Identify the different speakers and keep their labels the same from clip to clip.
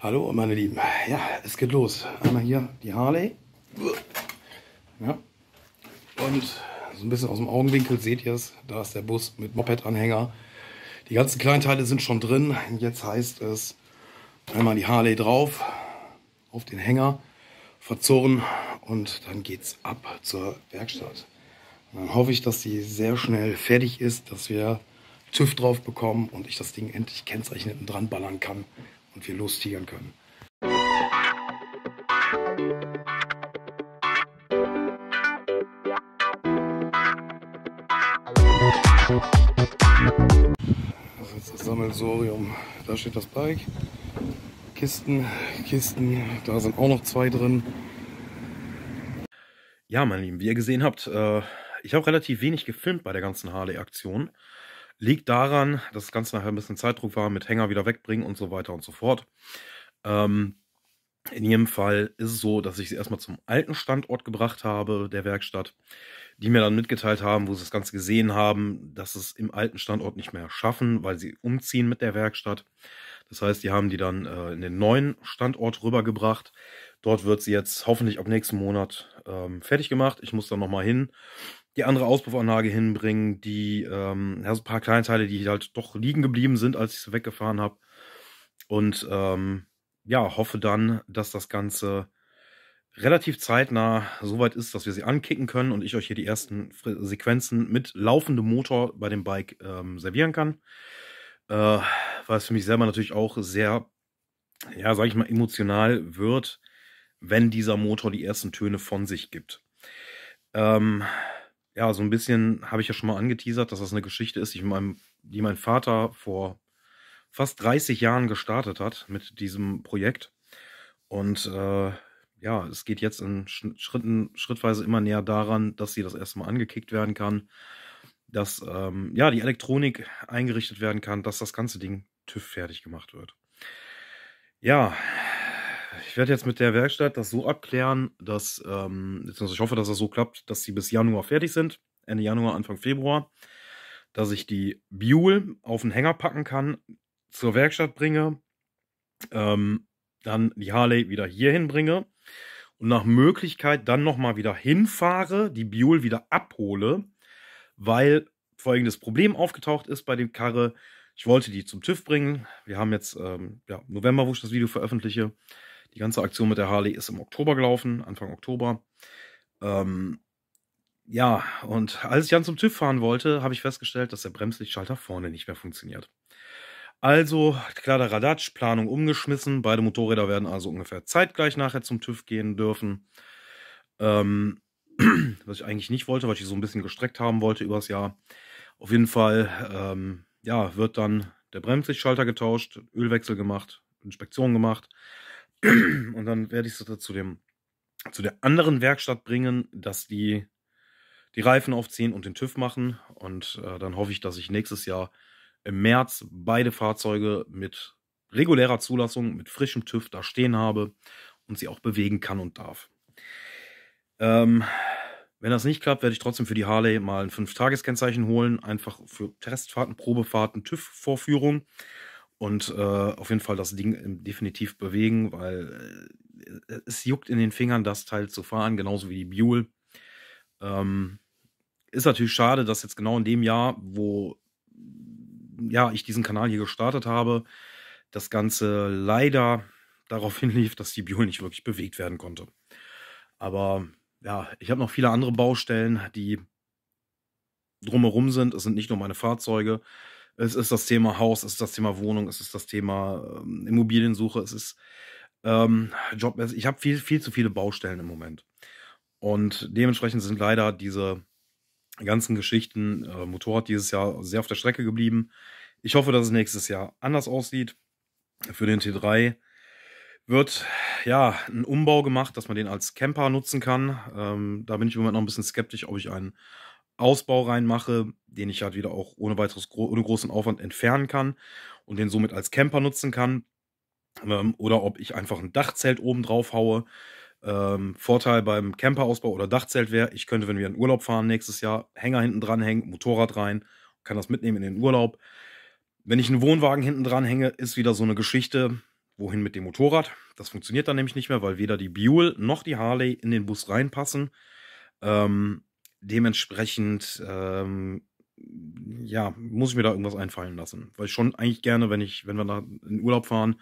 Speaker 1: Hallo meine Lieben. Ja, es geht los. Einmal hier die Harley. Ja. Und so ein bisschen aus dem Augenwinkel seht ihr es. Da ist der Bus mit Moped-Anhänger. Die ganzen Kleinteile sind schon drin. Jetzt heißt es einmal die Harley drauf, auf den Hänger, verzurren und dann geht's ab zur Werkstatt. Und dann hoffe ich, dass die sehr schnell fertig ist, dass wir TÜV drauf bekommen und ich das Ding endlich kennzeichnend dran ballern kann und wir lostieren können. Das also ist das Sammelsorium. Da steht das Bike. Kisten, Kisten, da sind auch noch zwei drin. Ja, meine Lieben, wie ihr gesehen habt, äh, ich habe relativ wenig gefilmt bei der ganzen Harley-Aktion. Liegt daran, dass das Ganze nachher ein bisschen Zeitdruck war, mit Hänger wieder wegbringen und so weiter und so fort. Ähm, in jedem Fall ist es so, dass ich sie erstmal zum alten Standort gebracht habe, der Werkstatt, die mir dann mitgeteilt haben, wo sie das Ganze gesehen haben, dass es im alten Standort nicht mehr schaffen, weil sie umziehen mit der Werkstatt. Das heißt, die haben die dann äh, in den neuen Standort rübergebracht. Dort wird sie jetzt hoffentlich ab nächsten Monat ähm, fertig gemacht. Ich muss dann nochmal hin die andere Auspuffanlage hinbringen, die, ähm, ja, ein paar Kleinteile, die halt doch liegen geblieben sind, als ich sie weggefahren habe. Und ähm, ja, hoffe dann, dass das Ganze relativ zeitnah soweit ist, dass wir sie ankicken können und ich euch hier die ersten Sequenzen mit laufendem Motor bei dem Bike ähm, servieren kann. Äh, was für mich selber natürlich auch sehr, ja, sag ich mal, emotional wird, wenn dieser Motor die ersten Töne von sich gibt. Ähm, ja, so ein bisschen habe ich ja schon mal angeteasert, dass das eine Geschichte ist, die mein, die mein Vater vor fast 30 Jahren gestartet hat mit diesem Projekt. Und äh, ja, es geht jetzt in Schritten, schrittweise immer näher daran, dass sie das erste Mal angekickt werden kann, dass ähm, ja die Elektronik eingerichtet werden kann, dass das ganze Ding TÜV fertig gemacht wird. Ja, ich werde jetzt mit der Werkstatt das so abklären, dass, ähm, ich hoffe, dass das so klappt, dass sie bis Januar fertig sind. Ende Januar, Anfang Februar. Dass ich die Buell auf den Hänger packen kann, zur Werkstatt bringe, ähm, dann die Harley wieder hierhin bringe und nach Möglichkeit dann nochmal wieder hinfahre, die Buell wieder abhole, weil folgendes Problem aufgetaucht ist bei dem Karre. Ich wollte die zum TÜV bringen. Wir haben jetzt ähm, ja, November, wo ich das Video veröffentliche. Die ganze Aktion mit der Harley ist im Oktober gelaufen, Anfang Oktober. Ähm, ja, und als ich dann zum TÜV fahren wollte, habe ich festgestellt, dass der Bremslichtschalter vorne nicht mehr funktioniert. Also, klar, der Radatsch, Planung umgeschmissen. Beide Motorräder werden also ungefähr zeitgleich nachher zum TÜV gehen dürfen. Ähm, was ich eigentlich nicht wollte, weil ich so ein bisschen gestreckt haben wollte übers Jahr. Auf jeden Fall, ähm, ja, wird dann der Bremslichtschalter getauscht, Ölwechsel gemacht, Inspektion gemacht. Und dann werde ich es zu dem, zu der anderen Werkstatt bringen, dass die die Reifen aufziehen und den TÜV machen. Und äh, dann hoffe ich, dass ich nächstes Jahr im März beide Fahrzeuge mit regulärer Zulassung, mit frischem TÜV da stehen habe und sie auch bewegen kann und darf. Ähm, wenn das nicht klappt, werde ich trotzdem für die Harley mal ein 5-Tages-Kennzeichen holen, einfach für Testfahrten, Probefahrten, TÜV-Vorführung und äh, auf jeden Fall das Ding ähm, definitiv bewegen, weil äh, äh, es juckt in den Fingern, das Teil zu fahren, genauso wie die Buell. Ähm, ist natürlich schade, dass jetzt genau in dem Jahr, wo ja, ich diesen Kanal hier gestartet habe, das Ganze leider darauf hinlief, dass die Buell nicht wirklich bewegt werden konnte. Aber ja, ich habe noch viele andere Baustellen, die drumherum sind. Es sind nicht nur meine Fahrzeuge, es ist das Thema Haus, es ist das Thema Wohnung, es ist das Thema ähm, Immobiliensuche, es ist ähm, Job. Ich habe viel, viel zu viele Baustellen im Moment. Und dementsprechend sind leider diese ganzen Geschichten, äh, Motorrad dieses Jahr sehr auf der Strecke geblieben. Ich hoffe, dass es nächstes Jahr anders aussieht. Für den T3 wird ja ein Umbau gemacht, dass man den als Camper nutzen kann. Ähm, da bin ich im Moment noch ein bisschen skeptisch, ob ich einen Ausbau reinmache, den ich halt wieder auch ohne weiteres ohne großen Aufwand entfernen kann und den somit als Camper nutzen kann. Ähm, oder ob ich einfach ein Dachzelt oben drauf haue. Ähm, Vorteil beim Camperausbau oder Dachzelt wäre, ich könnte, wenn wir in Urlaub fahren nächstes Jahr, Hänger hinten dran hängen, Motorrad rein, kann das mitnehmen in den Urlaub. Wenn ich einen Wohnwagen hinten dran hänge, ist wieder so eine Geschichte, wohin mit dem Motorrad? Das funktioniert dann nämlich nicht mehr, weil weder die Buell noch die Harley in den Bus reinpassen. Ähm, dementsprechend, ähm, ja, muss ich mir da irgendwas einfallen lassen. Weil ich schon eigentlich gerne, wenn ich, wenn wir da in Urlaub fahren,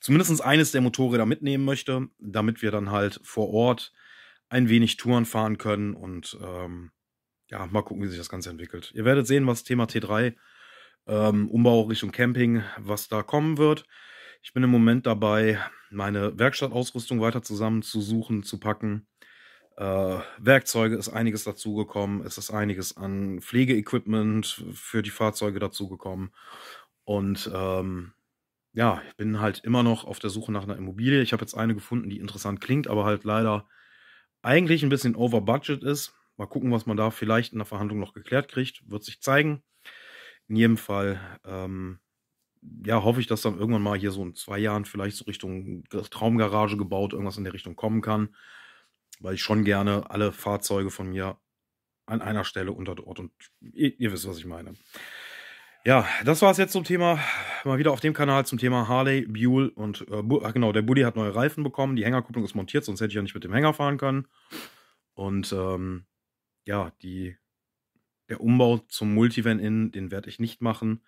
Speaker 1: zumindest eines der Motorräder mitnehmen möchte, damit wir dann halt vor Ort ein wenig Touren fahren können und ähm, ja, mal gucken, wie sich das Ganze entwickelt. Ihr werdet sehen, was Thema T3, ähm, Umbau Richtung Camping, was da kommen wird. Ich bin im Moment dabei, meine Werkstattausrüstung weiter zusammenzusuchen, zu packen äh, Werkzeuge ist einiges dazugekommen, es ist einiges an Pflegeequipment für die Fahrzeuge dazugekommen. Und ähm, ja, ich bin halt immer noch auf der Suche nach einer Immobilie. Ich habe jetzt eine gefunden, die interessant klingt, aber halt leider eigentlich ein bisschen over budget ist. Mal gucken, was man da vielleicht in der Verhandlung noch geklärt kriegt. Wird sich zeigen. In jedem Fall, ähm, ja, hoffe ich, dass dann irgendwann mal hier so in zwei Jahren vielleicht so Richtung Traumgarage gebaut, irgendwas in der Richtung kommen kann weil ich schon gerne alle Fahrzeuge von mir an einer Stelle unter Ort und ihr, ihr wisst, was ich meine. Ja, das war es jetzt zum Thema, mal wieder auf dem Kanal zum Thema Harley, Buell und, äh, Ach, genau, der Buddy hat neue Reifen bekommen, die Hängerkupplung ist montiert, sonst hätte ich ja nicht mit dem Hänger fahren können. Und ähm, ja, die, der Umbau zum Multivan-In, den werde ich nicht machen.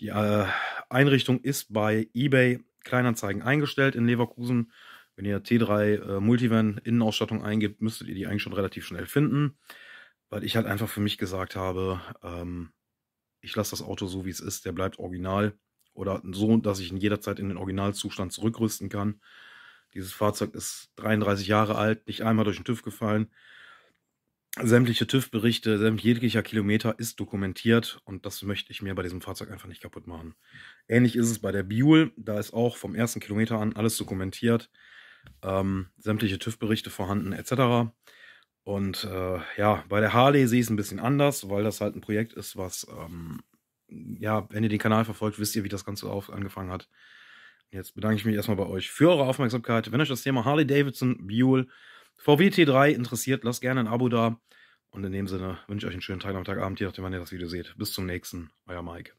Speaker 1: Die äh, Einrichtung ist bei eBay Kleinanzeigen eingestellt in Leverkusen wenn ihr T3 äh, Multivan Innenausstattung eingibt, müsstet ihr die eigentlich schon relativ schnell finden, weil ich halt einfach für mich gesagt habe, ähm, ich lasse das Auto so, wie es ist, der bleibt original oder so, dass ich ihn jederzeit in den Originalzustand zurückrüsten kann. Dieses Fahrzeug ist 33 Jahre alt, nicht einmal durch den TÜV gefallen. Sämtliche TÜV-Berichte, jeglicher Kilometer ist dokumentiert und das möchte ich mir bei diesem Fahrzeug einfach nicht kaputt machen. Ähnlich ist es bei der Biul, da ist auch vom ersten Kilometer an alles dokumentiert ähm, sämtliche TÜV-Berichte vorhanden etc. Und äh, ja, bei der Harley sehe ich es ein bisschen anders, weil das halt ein Projekt ist, was, ähm, ja, wenn ihr den Kanal verfolgt, wisst ihr, wie das Ganze auf, angefangen hat. Jetzt bedanke ich mich erstmal bei euch für eure Aufmerksamkeit. Wenn euch das Thema Harley Davidson, Buell, VW T3 interessiert, lasst gerne ein Abo da. Und in dem Sinne wünsche ich euch einen schönen Tag, Abend, je nachdem, wann ihr das Video seht. Bis zum nächsten. Euer Mike.